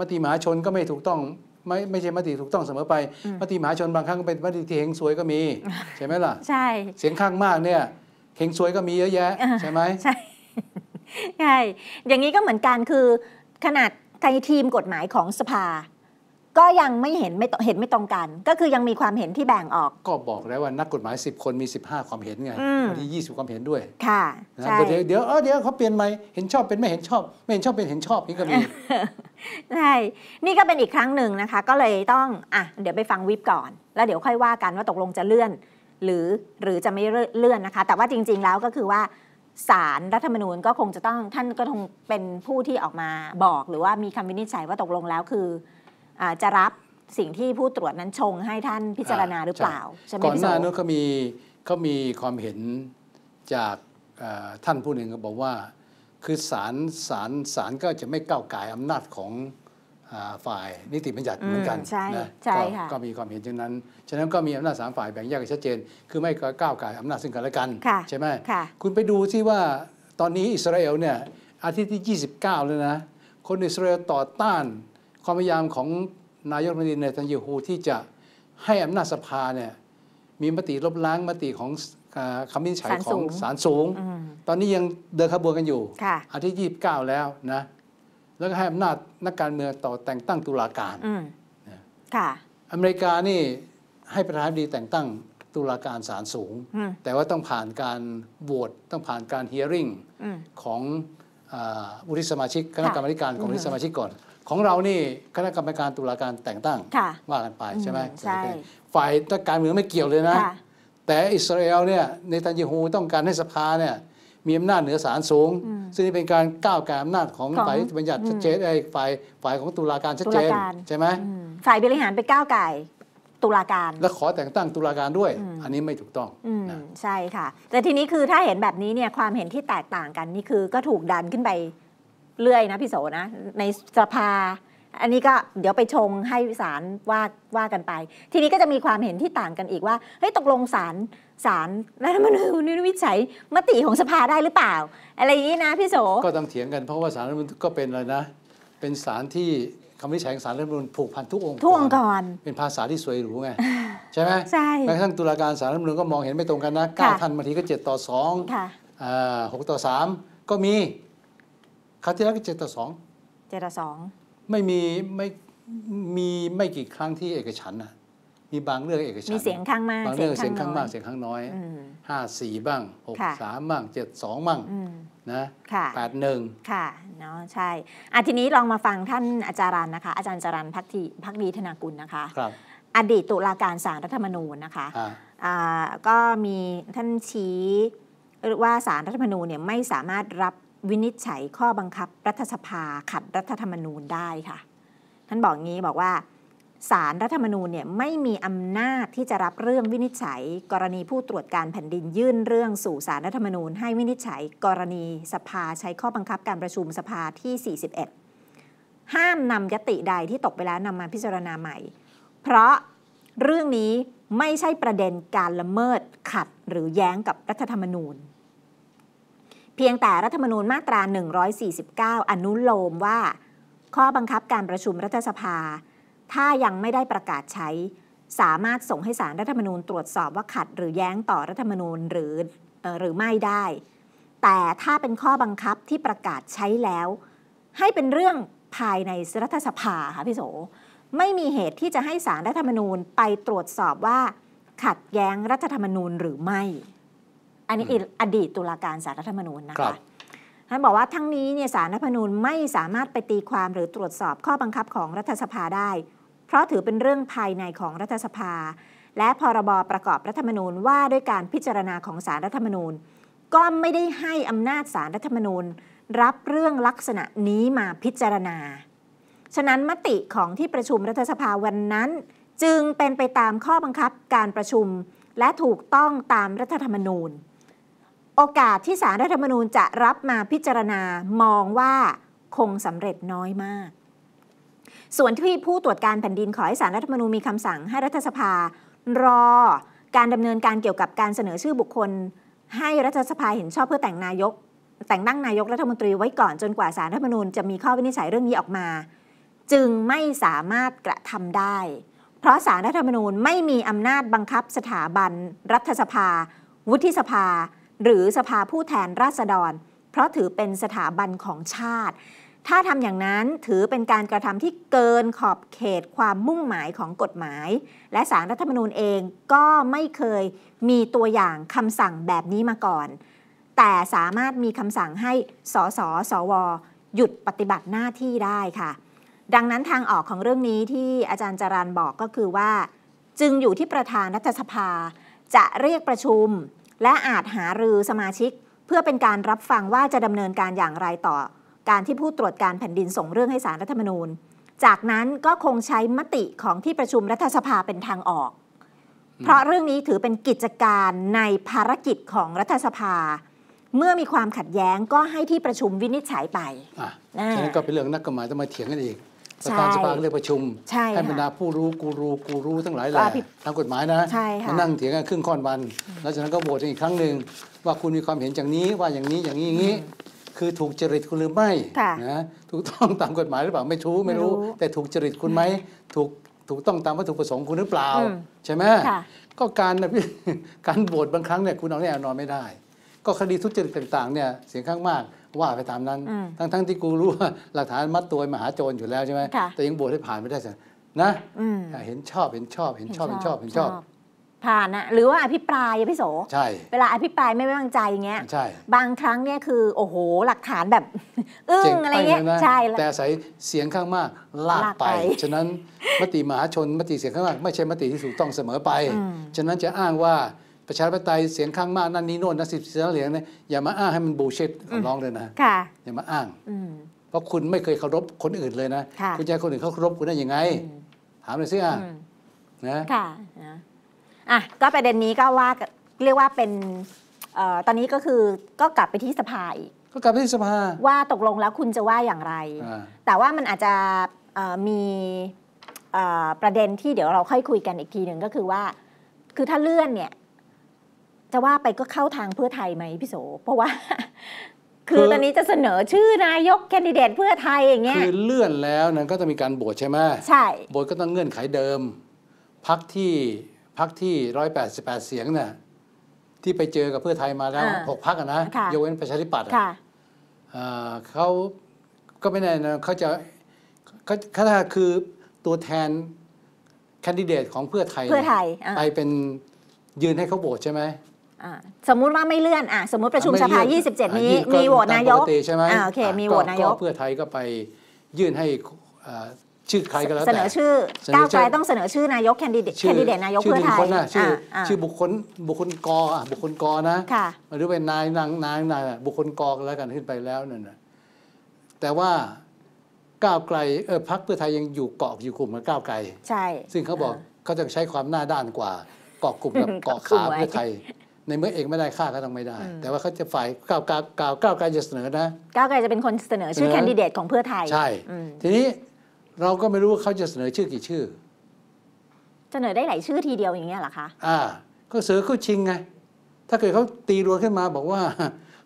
มติมหาชนก็ไม่ถูกต้อง ไม่ไม่ใช่มติถูกต้องเสมอไป มติมหาชนบางครั้งก็เป็นมติที่เฮงสวยก็มีใช่ไหมล่ะใช่เสียงข้างมากเนี่ยเฮงสวยก็มีเยอะแยะใช่ไหมใช่ใช่อย่างนี้ก็เหมือนกันคือ ขนาดในทีมกฎหมายของสภาก็ยังไม่เห็นไม่เห็นไม่ตรงกัน ก็คือยังมีความเห็นที่แบ่งออก ก็บอกแล้วว่านักกฎหมาย 10 คนมี 15 ความเห็นไงวันที่20ความเห็นด้วย ค่ะใช่เดี๋ยวเดี๋ยวเดี๋ยวเขาเปลี่ยนไหมเห็นชอบเป็นไม่เห็นชอบ ไม่เห็นชอบเป็นเห็นชอบนี่ก็มีใช่นี่ก็เป็นอีกครั้งหนึ่งนะคะ ก็เลยต้องอ่ะเดี๋ยวไปฟังวิบก่อน แล้วเดี๋ยวค่อยว่ากันว่าตกลงจะเลื่อน หรือหรือจะไม่เลื่อนนะคะ แต่ว่าจริง ๆแล้วก็คือว่าสารรัฐธรรมนูญก็คงจะต้องท่านก็คงเป็นผู้ที่ออกมาบอก หรือว่ามีคำวินิจฉัยว่าตกลงแล้วคือจะรับสิ่งที่ผู้ตรวจนั้นชงให้ท่านพิจารณาหรือเปล่าใช่ไหมก่อนหน้านู้นเขามีเขามีความเห็นจากท่านผู้หนึ่งก็บอกว่า คือศาลศาลศาลก็จะไม่ก้าวไก่อำนาจของฝ่ายนิติบัญญัติเหมือนกันใใชช่่ค่ะก็มีความเห็นเช่นนั้น ฉะนั้นก็มีอำนาจสามฝ่ายแบ่งแยกกันชัดเจน คือไม่ก้าวไก่อำนาจซึ่งกันและกันใช่ไหมคุณไปดูที่ว่าตอนนี้อิสราเอลเนี่ยอาทิตย์ที่29 แล้วนะ คนอิสราเอลต่อต้านความพยายามของนายกรัฐมนตรีเนทันยูฮูที่จะให้อำนาจสภาเนี่ยมีมติลบล้างมติของคำวินิจฉัยของศาลสูง ตอนนี้ยังเดินขบวนกันอยู่อาทิตย์ยี่สิบเก้าแล้วนะแล้วก็ให้อำนาจนักการเมืองต่อแต่งตั้งตุลาการอเมริกานี่ให้ประธานาธิบดีแต่งตั้งตุลาการศาลสูง แต่ว่าต้องผ่านการโหวตต้องผ่านการเฮียริ่งของวุฒิสมาชิกคณะกรรมการของวุฒิสมาชิกก่อนของเรานี่คณะกรรมการตุลาการแต่งตั้งว่ากันไปใช่ไหมใช่ฝ่ายการเมืองไม่เกี่ยวเลยนะ แต่อิสราเอลเนี่ยในทันยูฮูต้องการให้สภาเนี่ยมีอำนาจเหนือศาลสูง ซึ่งนี่เป็นการก้าวไก่อำนาจของฝ่ายบัญญัติชัดเจนไอ้ฝ่ายฝ่ายของตุลาการชัดเจนใช่ไหมฝ่ายบริหารไปก้าวไก่ตุลาการ และขอแต่งตั้งตุลาการด้วย อันนี้ไม่ถูกต้องใช่ค่ะแต่ทีนี้คือถ้าเห็นแบบนี้เนี่ยความเห็นที่แตกต่างกันนี่คือก็ถูกดันขึ้นไปเรื่อยนะพี่โสนะในสภา อันนี้ก็เดี๋ยวไปชงให้ศาลว่าว่ากันไป ทีนี้ก็จะมีความเห็นที่ต่างกันอีกว่า เฮ้ยตกลงศาลศาลรัฐธรรมนูญวิจัยมติของสภาได้หรือเปล่า อะไรอย่างนี้นะพี่โสก็ต้องเถียงกันเพราะว่าศาลรัฐมนูญก็เป็นอะไรนะ เป็นศาลที่คำวิจัยของศาลรัฐธรรมนูญผูกพันทุกองค์ทุกองค์กรเป็นภาษาที่สวยหรูไงใช่ไหมใช่แม้กระทั่งตุลาการศาลรัฐธรรมนูญก็มองเห็นไม่ตรงกันนะเก้าทันบางทีก็เจ็ดต่อสองหกต่อสามก็มีคราวที่แล้วก็เจ็ดต่อสองเจดต่อสองไม่มี ไม่มีไม่กี่ครั้งที่เอกฉันนะ มีบางเรื่องเอกฉันมีเสียงข้างมากบางเรื่องเสียงข้างมากเสียงข้างน้อยห้าสี่บ้างหกสามบ้างเจ็ดสองบ้างนะแปดหนึ่งค่ะ เนาะใช่อาทีนี้ลองมาฟังท่านอาจารย์นะคะอาจารย์จรันพักทีพักดีธนากุลนะคะ ครับ อดีตตุลาการสารรัฐธรรมนูญนะคะ อ่า ก็มีท่านชี้ว่าสารรัฐธรรมนูญเนี่ยไม่สามารถรับวินิจฉัยข้อบังคับรัฐสภาขัดรัฐธรรมนูญได้ค่ะท่านบอกงี้บอกว่าสารรัฐธรรมนูญเนี่ยไม่มีอำนาจที่จะรับเรื่องวินิจฉัย กรณีผู้ตรวจการแผ่นดินยื่น เรื่องสู่สารรัฐธรรมนูญ ให้วินิจฉัยกรณีสภาใช้ข้อบังคับการประชุมสภาที่ 41 ห้ามนำยติใดที่ตกไปแล้วนำมาพิจารณาใหม่ เพราะเรื่องนี้ไม่ใช่ประเด็นการละเมิดขัดหรือแย้งกับรัฐธรรมนูญเพียงแต่รัฐธรรมนูญมาตรา 149 อนุโลมว่าข้อบังคับการประชุมรัฐสภา ถ้ายังไม่ได้ประกาศใช้สามารถส่งให้สารรัฐธรรมนูญตรวจสอบว่าขัดหรือแย้งต่อรัฐธรรมนูญหรือหรือไม่ได้ แต่ถ้าเป็นข้อบังคับที่ประกาศใช้แล้ว ให้เป็นเรื่องภายในรัฐสภาค่ะพี่โสไม่มีเหตุที่จะให้สารรัฐธรรมนูญไปตรวจสอบว่า ขัดแย้งรัฐธรรมนูญหรือไม่อันนี้อดีตตุลาการสารรัฐธรรมนูญนะคะท่านบอกว่าทั้งนี้เนี่ยสารรัฐธรรมนูญไม่สามารถไปตีความหรือตรวจสอบข้อบังคับของรัฐสภาได้ เพราะถือเป็นเรื่องภายในของรัฐสภา และพรบรประกอบรัฐธรรมนูญว่าด้วยการพิจารณาของสารรัฐธรรมนูญ ก็ไม่ได้ให้อำนาจสารรัฐธรรมนูญ รับเรื่องลักษณะนี้มาพิจารณา ฉะนั้นมติของที่ประชุมรัฐสภาวันนั้น จึงเป็นไปตามข้อบังคับการประชุม และถูกต้องตามรัฐธรรมนูญโอกาสที่สารรัฐธรรมนูญ จะรับมาพิจารณามองว่าคงสำเร็จน้อยมาก ส่วนที่ผู้ตรวจการแผ่นดินขอให้สารรัฐธรรมนูญมีคำสั่งให้รัฐสภา รอการดำเนินการเกี่ยวกับการเสนอชื่อบุคคล ให้รัฐสภาเห็นชอบเพื่อแต่งนายก แต่งตั้งนายกรัฐมนตรีไว้ก่อนจนกว่าสารรัฐธรรมนูญจะมีข้อวินิจฉัยเรื่องนี้ออกมา จึงไม่สามารถกระทำได้ เพราะสารรัฐธรรมนูญไม่มีอำนาจบังคับสถาบัน รัฐสภา วุฒิสภาหรือสภาผู้แทนราษฎร เพราะถือเป็นสถาบันของชาติ ถ้าทำอย่างนั้นถือเป็นการกระทำที่เกินขอบเขตความมุ่งหมายของกฎหมาย และสารรัฐธรรมนูญเองก็ไม่เคยมีตัวอย่างคำสั่งแบบนี้มาก่อน แต่สามารถมีคำสั่งให้ สสสว หยุดปฏิบัติหน้าที่ได้ค่ะ ดังนั้นทางออกของเรื่องนี้ที่อาจารย์จรันบอกก็คือว่า จึงอยู่ที่ประธานรัฐสภาจะเรียกประชุมและอาจหารือสมาชิกเพื่อเป็นการรับฟังว่าจะดำเนินการอย่างไรต่อ การที่ผู้ตรวจการแผ่นดินส่งเรื่องให้สารรัฐธรรมนูญ จากนั้นก็คงใช้มติของที่ประชุมรัฐสภาเป็นทางออก เพราะเรื่องนี้ถือเป็นกิจการในภารกิจของรัฐสภา เมื่อมีความขัดแย้งก็ให้ที่ประชุมวินิจฉัยไปฉะนั้นก็เป็นเรื่องนักกฎหมายจะมาเถียงกันอีกประธานสภาเรียกประชุมใให้บรรดาผู้รู้กูรูกูรู้ทั้งหลายแหล่ทางกฎหมายนะมานั่งเถียงกันครึ่งค่อนวัน แล้วจากนั้นก็โหวตอีกครั้งหนึ่งว่าคุณมีความเห็นอย่างนี้ว่าอย่างนี้อย่างนี้อย่างนี้ คือถูกจริตคุณหรือไม่นะถูกต้องตามกฎหมายหรือเปล่าไม่รู้ไม่รู้ แต่ถูกจริตคุณไหมถูกถูกต้องตามวัตถุประสงค์คุณหรือเปล่า ใช่ไหมก็การการโหวตบางครั้งเนี่ยคุณเอาแน่นอนไม่ได้ ก็คดีทุจริตต่างๆเนี่ยเสียงข้างมากว่าไปตามนั้น ทั้งทั้งที่กูรู้ว่า หลักฐานมัดตัวมหาโจรอยู่แล้วใช่ไหมแต่ยังบวชให้ผ่านไม่ได้สินะเห็นชอบเห็นชอบเห็นชอบเห็นชอบเห็นชอบ ผ่านนะหรือว่าอภิปรายพี่โส ใช่เวลาอภิปรายไม่ไว้วางใจอย่างเงี้ยใช่ บางครั้งเนี่ยคือ โอ้โห หลักฐานแบบอึ้งอะไรเงี้ยใช่ แต่ใส่เสียงข้างมาก ลากไปฉะนั้นมติมหาชนมติเสียงข้างมากไม่ใช่มติที่ถูกต้องเสมอไป ฉะนั้นจะอ้างว่าประชาธิปไตยเสียงข้างมากนั่นนี้โน่นนั่นสิบเสียงเหลียงเนี่ยอย่ามาอ้างให้มันบูเชตของน้องเลยนะค่ะ อย่ามาอ้างเพราะคุณไม่เคยเคารพคนอื่นเลยนะ คุณจะคนอื่นเขาเคารพคุณได้ยังไงถามเลยสิอ่ะนะค่ะอ่ะก็ประเด็นนี้ก็ว่าเรียกว่าเป็นตอนนี้ก็คือก็กลับไปที่สภาอีกก็กลับไปที่สภาว่าตกลงแล้วคุณจะว่าอย่างไรแต่ว่ามันอาจจะมีประเด็นที่เดี๋ยวเราค่อยคุยกันอีกทีหนึ่งก็คือว่า คือถ้าเลื่อนเนี่ยจะว่าไปก็เข้าทางเพื่อไทยไหมพี่โสเพราะว่า คือตอนนี้จะเสนอชื่อนายกแคนดิเดตเพื่อไทยอย่างเงี้ยคือเลื่อนแล้วนั้นก็จะมีการโบดใช่ไหมใช่โบดตก็ต้องเงื่อนไขเดิมพักที่พักที่ร้อยแปดสิบแปดเสียงน่ะที่ไปเจอกับเพื่อไทยมาแล้วหกพักนะโยเวนประชาธิปัตย์เขาก็ไม่แน่นะเขาจะเขาถ้าคือตัวแทนแคนดิเดตของเพื่อไทยเพื่อไทยไปเป็นยืนให้เขาโบดใช่ไหมสมมุติว่าไม่เลื่อนอ่ะ สมมติประชุมสภา 27 นี้ มีโหวตนายกใช่ไหมโอเคมีโหวตนายกเพื่อไทยก็ไปยื่นให้ชื่อใครก็แล้วแต่เสนอชื่อก้าวไกลต้องเสนอชื่อนายกแคนดิเดตแคนดิเดตนายกเพื่อไทยชื่อชื่อบุคคลบุคคลกอบุคคลกอนะหรือเป็นนายนางนางนายบุคคลกอแล้วกันขึ้นไปแล้วนั่นนะแต่ว่าก้าวไกลเออพักเพื่อไทยยังอยู่เกาะอยู่กลุ่มกับก้าวไกลใช่ ซึ่งเขาบอกเขาจะใช้ความหน้าด้านกว่า เกาะกลุ่มกับเกาะขาเพื่อไทยในเมื่อเองไม่ได้ค่าก็ต้องไม่ได้ แต่ว่าเขาจะฝ่ายก้าวกากลก้าวไกลจะเสนอนะก้าวไกลจะเป็นคนเสนอชื่อแคนดิเดตของเพื่อไทย ใช่ ทีนี้เราก็ไม่รู้ว่าเขาจะเสนอชื่อกี่ชื่อ เสนอได้หลายชื่อทีเดียวอย่างเงี้ยหรอคะอ่าก็เสือก็ชิงไง ถ้าเกิดเขาตีรัวขึ้นมาบอกว่า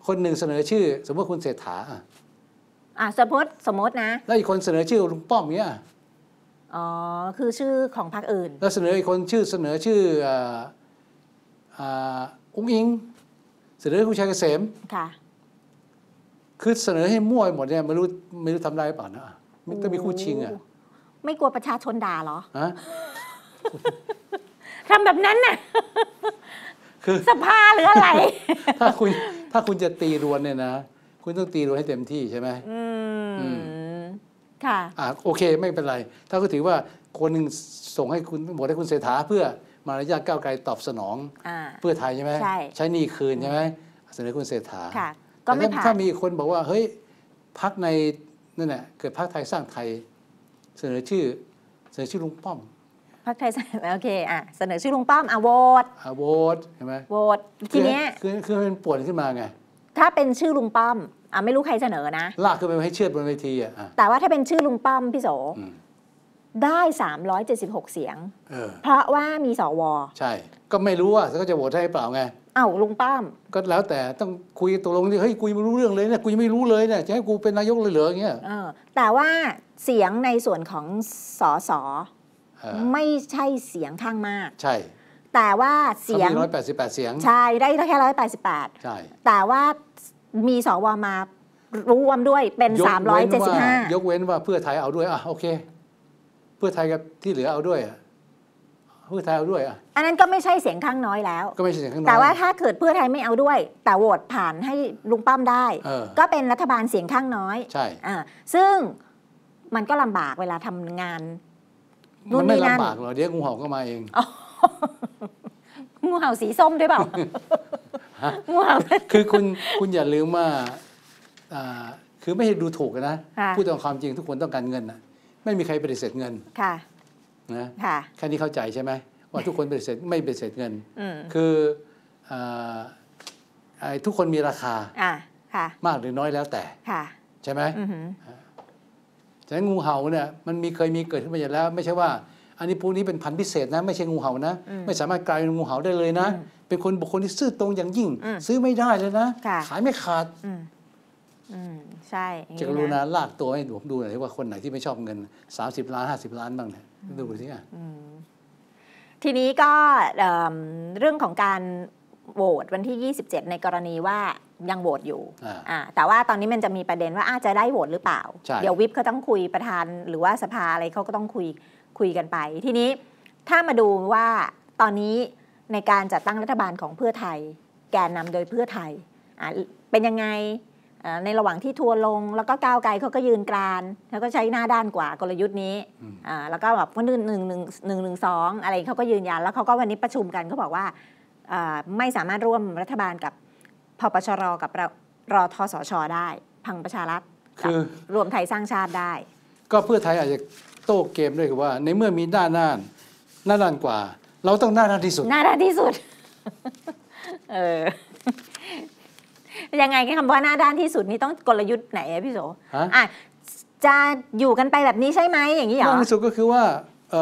คนหนึ่งเสนอชื่อสมมติคุณเศรษฐาอ่าสมมติสมมตินะ แล้วอีกคนเสนอชื่อลุงป้อมเงี้ยอ๋อคือชื่อของพรรคอื่น แล้วเสนออีกคนชื่อเสนอชื่ออ่าอุ้งอิงเสนอให้คุณชายเกษมค่ะ คือเสนอให้มั่วหมดเนี่ยไม่รู้ไม่รู้ทำได้เปล่านะมันต้องมีคู่ชิงอ่ะไม่กลัวประชาชนด่าเหรอทำแบบนั้นน่ะคือสภาหรืออะไร ถ้าคุณถ้าคุณจะตีรวนเนี่ยนะ คุณต้องตีรวนให้เต็มที่ใช่ไหมอืมค่ะอ่าโอเค ไม่เป็นไร ถ้าก็ถือว่าคนหนึ่งส่งให้คุณหมดให้คุณเสถฐาเพื่อมารยาทก้าวไกลตอบสนองเพื่อไทยใช่ไหมใช่ใช้นี่คืนใช่ไหมเสนอคุณเศรษฐาก็ไม่ผ่านถ้ามีคนบอกว่าเฮ้ยพักในนั่นแหละเกิดพักไทยสร้างไทย เสนอชื่อเสนอชื่อลุงป้อมพักไทยสร้างโอเคอ่ะเสนอชื่อลุงป้อมอ่ะโหวตอ่ะโหวตใช่ไหมโหวตทีเนี้ยคือคือเป็นปวดขึ้นมาไงถ้าเป็นชื่อลุงป้อมอ่ะไม่รู้ใครเสนอนะลากขึ้นไปให้เชื่อดบนเวทีอ่ะแต่ว่าถ้าเป็นชื่อลุงป้อมพี่โสได้ 376 เสียงเออเพราะว่ามีสวใช่ ก็ไม่รู้ว่าเขาจะโหวตให้เปล่าไงเอ้าลุงป้อมก็แล้วแต่ต้องคุยตกลงด่เฮ้ยกูยไม่รู้เรื่องเลยเนี่ยกูยไม่รู้เลยเนี่ย จะให้กูเป็นนายกเลยเหรออย่างเงี้ยออแต่ว่าเสียงในส่วนของสอสออไม่ใช่เสียงข้างมาก ใช่แต่ว่าเสียงร้อยแปดสิบแปดเสียง ใช่ได้แค่ร้อยแปดสิบแปดใช่ แต่ว่ามีสวมารวมด้วยเป็นสามร้อยเกว้นว่ห้ายกเว้นว่าเพื่อไทยเอาด้วยอ่ะโอเคเพื่อไทยกับที่เหลือเอาด้วยอ่ะ เพื่อไทยเอาด้วยอ่ะ อันนั้นก็ไม่ใช่เสียงข้างน้อยแล้ว ก็ไม่ใช่เสียงข้างน้อย แต่ว่าถ้าเกิดเพื่อไทยไม่เอาด้วย แต่โหวตผ่านให้ลุงป้อมได้ ก็เป็นรัฐบาลเสียงข้างน้อย ใช่ อ่า ซึ่งมันก็ลำบากเวลาทำงาน มันไม่ลำบากหรอกเดี๋ยวงูเห่าก็มาเองงูเห่าสีส้มด้วยเปล่างูเห่า คือคุณ คุณอย่าลืมว่า คือไม่ให้ดูถูกนะ พูดตามความจริงทุกคนต้องการเงินนะไม่มีใครปฏิเสธเงิน ค่ะ นะ ค่ะ แค่นี้เข้าใจใช่ไหม ว่าทุกคนปฏิเสธไม่ปฏิเสธเงิน คือทุกคนมีราคาอะะค่มากหรือน้อยแล้วแต่ ค่ะ ใช่ไหมฉะนั้นงูเห่าเนี่ยมันมีเคยมีเกิดขึ้นมาอย่างแล้ว ไม่ใช่ว่าอันนี้พวกนี้เป็นพันธุ์พิเศษนะ ไม่ใช่งูเห่านะ ไม่สามารถกลายเป็นงูเห่าได้เลยนะ เป็นคนบุคคลที่ซื่อตรงอย่างยิ่ง ซื้อไม่ได้เลยนะ ขายไม่ขาดใช่จะรู้นะลากตัวให้ผมดูหน่อยว่าคนไหนที่ไม่ชอบเงินสสาิบล้านห้าสิบล้านบ้างเนี่ยดูสิอ่ะทีนี้ก็เรื่องของการโหวตวันที่ 27 ในกรณีว่ายังโหวตอยู่แต่ว่าตอนนี้มันจะมีประเด็นว่าอาจจะได้โหวตหรือเปล่า เดี๋ยววิปเขาต้องคุยประธานหรือว่าสภาอะไรเขาก็ต้องคุย คุยกันไป ทีนี้ถ้ามาดูว่าตอนนี้ในการจัดตั้งรัฐบาลของเพื่อไทย แกนนำโดยเพื่อไทยเป็นยังไงในระหว่างที่ทัวลงแล้วก็ก้าวไกลเขาก็ยืนกรานแล้วก็ใช้หน้าด้านกว่ากลยุทธ์นี้แล้วก็แบบวันหนึ่งหนึ่งหนึ่งหนึ่งหนึ่งสองอะไรเขาก็ยืนยัน แล้วเขาก็วันนี้ประชุมกันเขาบอกว่าไม่สามารถร่วมรัฐบาลกับพปชรกับรอทสชได้ พังประชารัฐรวมไทยสร้างชาติได้ ก็เพื่อไทยอาจจะโต้เกมด้วยคือว่าในเมื่อมีหน้าดหน้าหน้าด้านกว่า เราต้องหน้าด้านที่สุด หน้าด้านที่สุด เออยังไงคำว่าหน้าด้านที่สุดนี่ต้องกลยุทธ์ไหนอพี่โสอ่ะ จะอยู่กันไปแบบนี้ใช่ไหม อย่างนี้เหรอาที่สุดก็คือว่าเ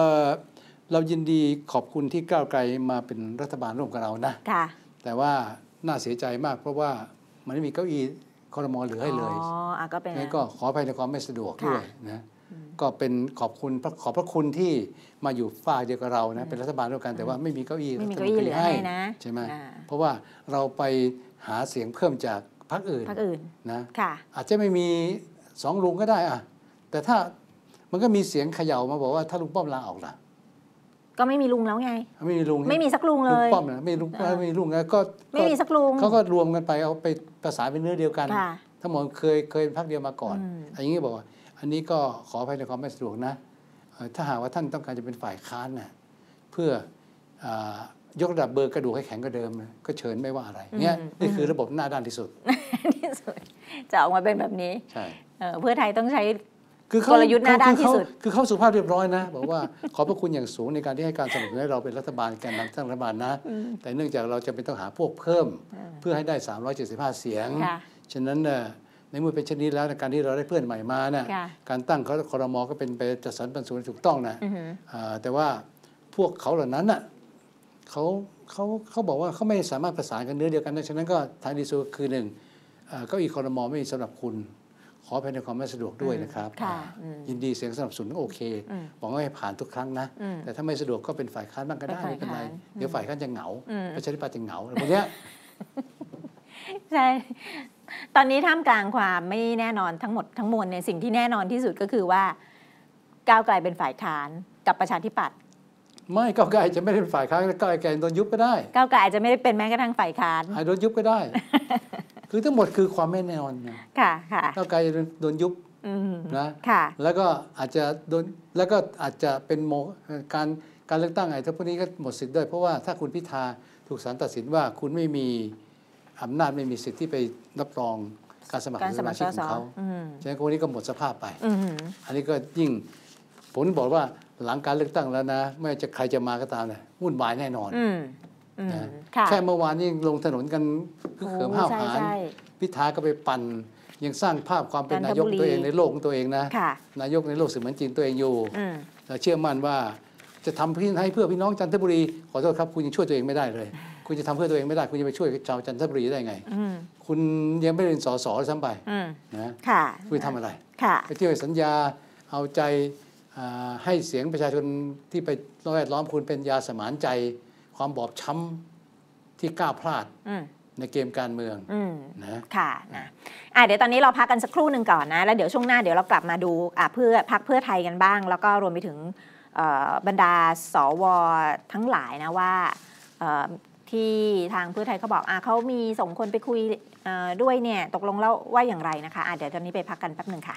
เรายินดีขอบคุณที่ก้าวไกลมาเป็นรัฐบาลร่วมกับเรานะะแต่ว่าน่าเสียใจมากเพราะว่ามันไม่มีเก้าอี้คอรมอเหลือให้เลย อ๋อก็เป็นงั้นก็ขออภัยในความไม่สะดวกด้วยนะก็เป็นขอบคุณขอบพระคุณที่มาอยู่ฝ่ายเดียวกับเรานะ เป็นรัฐบาลด้วยกัน แต่ว่าไม่มีเก้าอี้ไม่มีเก้าอี้เหลือให้นะใช่ไหมเพราะว่าเราไปหาเสียงเพิ่มจากพรรคอื่นพรรคอื่นนะ ค่ะ อาจจะไม่มีสองลุงก็ได้อะแต่ถ้ามันก็มีเสียงเขย่ามาบอกว่าถ้าลุงป้อมลาออกล่ะ ก็ไม่มีลุงแล้วไง ไม่มีลุง ไม่มีสักลุงเลยลุงป้อมนะไม่ลุง ไม่มีลุงแล้วก็ไม่มีสักลุงเขาก็รวมกันไปเอาไปประสานเป็นเนื้อเดียวกัน ทั้งหมดเคยเคยเป็นพรรคเดียวมาก่อนอย่างนี้บอกว่าอันนี้ก็ขออภัยในความไม่สะดวกนะถ้าหากว่าท่านต้องการจะเป็นฝ่ายค้านนะเพื่อยกระดับเบอร์กระดูกให้แข็งกว่าเดิม ก็เชิญไม่ว่าอะไรเนี่ยนี่คือระบบหน้าด้านที่สุดที่สุดจะออกมาเป็นแบบนี้ใช่เพื่อไทยต้องใช้คือกลยุทธ์หน้าด้านที่สุดคือเข้าสู่ภาพเรียบร้อยนะ บอกว่าขอบพระคุณอย่างสูงในการที่ให้การสนับสนุนให้เราเป็นรัฐบาลแกนนำทั้งรัฐบาลนะแต่เนื่องจากเราจะเป็นต้องหาพวกเพิ่มเพื่อให้ได้ 375 เสียง ฉะนั้นในเมื่อเป็นเช่นนี้แล้วการที่เราได้เพื่อนใหม่มานะการตั้งคอรมอก็เป็นไปจัดสรรปันส่วนถูกต้องนะแต่ว่าพวกเขาเหล่านั้นน่ะเขาเขา เขาบอกว่าเขาไม่สามารถประสานกันเนื้อเดียวกันได้ฉะนั้นก็ทางดีสุดคือหนึ่งเก้าอี้คอรมอไม่มีสำหรับคุณ ขอภายในความไม่สะดวกด้วยนะครับ ยินดีเสียงสนับสนุนโอเค บอกว่าให้ผ่านทุกครั้งนะ แต่ถ้าไม่สะดวกก็เป็นฝ่ายค้านบ้างก็ได้ไม่เป็นไรเดี๋ยวฝ่ายค้านจะเหงาประชาธิปัตย์จะเหงาอะไรพวกเนี้ยใช่ตอนนี้ท่ามกลางความไม่แน่นอนทั้งหมดทั้งมวลเนี่ยสิ่งที่แน่นอนที่สุดก็คือว่า ก้าวไกลเป็นฝ่ายค้านกับประชาธิปัตย์ไม่ก้าวไกลจะไม่ได้เป็นฝ่ายค้านก้าวไกลโดนยุบก็ได้ก้าวไกลอาจจะไม่ได้เป็นแม้กระทั่งฝ่ายค้านอโดนยุบก็ได้ คือทั้งหมดคือความไม่แน่นอนค่ะค่ะก้าวไกลจะโดนยุบนะค่ะแล้วก็อาจจะโดนแล้วก็อาจจะเป็นโมการการเลือกตั้งไอ้ทั้งพวกนี้ก็หมดสิทธิ์ด้วยเพราะว่าถ้าคุณพิธาถูกศาลตัดสินว่าคุณไม่มีอำนาจไม่มีสิทธิ์ที่ไปรับรองการสมัครสมาชิกของเขาฉะนั้นคนนี้ก็หมดสภาพไปอันนี้ก็ยิ่งผมบอกว่าหลังการเลือกตั้งแล้วนะ ไม่จะใครจะมาก็ตามเนี่ยวุ่นวายแน่นอนนะแค่เมื่อวานนี้ลงถนนกันคือเขิมห้าวหาญพิธาก็ไปปั่นยังสร้างภาพความเป็นนายกตัวเองในโลกของตัวเองนะ นายกในโลกสื่อมวลชนตัวเองอยู่เชื่อมั่นว่าจะทำพีให้เพื่อพี่น้องจันทบุรีขอโทษครับ คุณยังช่วยตัวเองไม่ได้เลย คุณจะทำเพื่อตัวเองไม่ได้ คุณจะไปช่วยชาวจันทบุรีได้ไงคุณยังไม่เป็นสสซ้ำไปนะคุณทำอะไรไปเที่ยวสัญญาเอาใจให้เสียงประชาชนที่ไปแวดล้อมคุณเป็นยาสมานใจ ความบอบช้ำที่ก้าวพลาดในเกมการเมืองอนะค่ะนะะเดี๋ยวตอนนี้เราพักกันสักครู่หนึ่งก่อนนะ แล้วเดี๋ยวช่วงหน้า เดี๋ยวเรากลับมาดูเพื่อพักเพื่อไทยกันบ้าง แล้วก็รวมไปถึงบรรดาสวทั้งหลายนะว่า ที่ทางเพื่อไทยเขาบอกอเขามีส่งคนไปคุยด้วยเนี่ยตกลงแล้วว่าอย่างไรนะคะะเดี๋ยวตอนนี้ไปพักกันแป๊บหนึ่งค่ะ